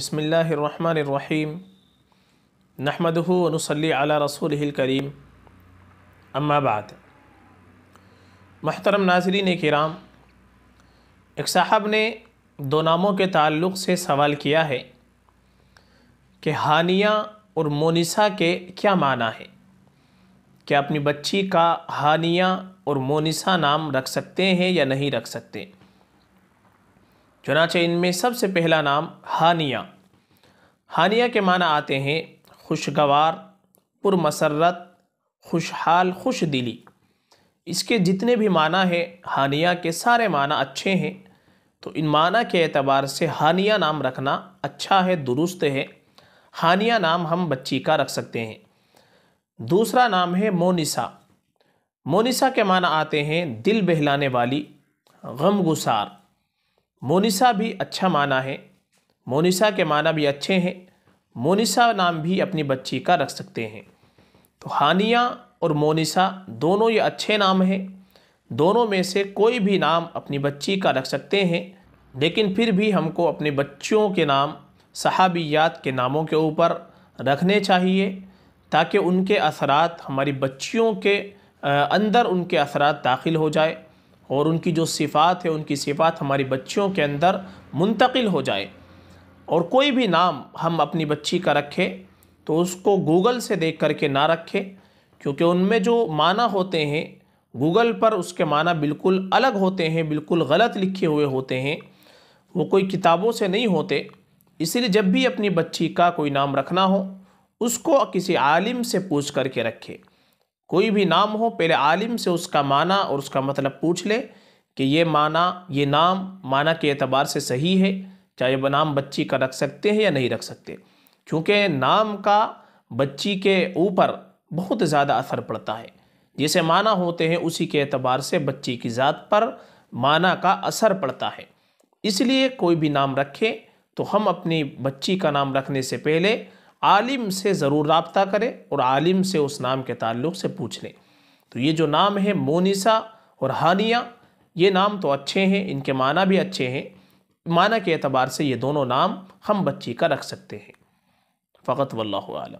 रहीम बसमीम नहमदनसली अला रसूल करीम अम्माबाद महतरम नाजरीन कराम एक साहब ने दो नामों के ताल्लुक़ से सवाल किया है कि हानिया और मोनिसा के क्या माना है क्या अपनी बच्ची का हानिया और मोनिसा नाम रख सकते हैं या नहीं रख सकते चुनाचे इनमें सबसे पहला नाम हानिया हानिया के माना आते हैं खुशगवार पुरमसरत खुशहाल खुश दिली इसके जितने भी माना है हानिया के सारे माना अच्छे हैं तो इन माना के अतबार से हानिया नाम रखना अच्छा है दुरुस्त है हानिया नाम हम बच्ची का रख सकते हैं दूसरा नाम है मोनिसा मोनिसा के माना आते हैं दिल बहलाने वाली गमगुसार मोनिसा भी अच्छा माना है मोनिसा के माना भी अच्छे हैं मोनिसा नाम भी अपनी बच्ची का रख सकते हैं तो हानिया और मोनिसा दोनों ये अच्छे नाम हैं दोनों में से कोई भी नाम अपनी बच्ची का रख सकते हैं लेकिन फिर भी हमको अपने बच्चों के नाम सहाबियात के नामों के ऊपर रखने चाहिए ताकि उनके असरात हमारी बच्चियों के अंदर उनके असरात दाखिल हो जाए और उनकी जो सिफ़ात है उनकी सिफ़ात हमारी बच्चियों के अंदर मुंतकिल हो जाए और कोई भी नाम हम अपनी बच्ची का रखें तो उसको गूगल से देख कर के ना रखें क्योंकि उनमें जो माना होते हैं गूगल पर उसके माना बिल्कुल अलग होते हैं बिल्कुल गलत लिखे हुए होते हैं वो कोई किताबों से नहीं होते इसलिए जब भी अपनी बच्ची का कोई नाम रखना हो उसको किसी आलिम से पूछ करके रखे कोई भी नाम हो पहले आलिम से उसका माना और उसका मतलब पूछ ले कि ये माना ये नाम माना के अतबार से सही है चाहे वह नाम बच्ची का रख सकते हैं या नहीं रख सकते क्योंकि नाम का बच्ची के ऊपर बहुत ज़्यादा असर पड़ता है जैसे माना होते हैं उसी के अतबार से बच्ची की ज़ात पर माना का असर पड़ता है इसलिए कोई भी नाम रखे तो हम अपनी बच्ची का नाम रखने से पहले आलिम से ज़रूर रबता करें और आलिम से उस नाम के ताल्लुक से पूछ लें तो ये जो नाम है मोनिसा और हानिया ये नाम तो अच्छे हैं इनके माना भी अच्छे हैं माना के अतबार से ये दोनों नाम हम बच्ची का रख सकते हैं फ़कत वल्लम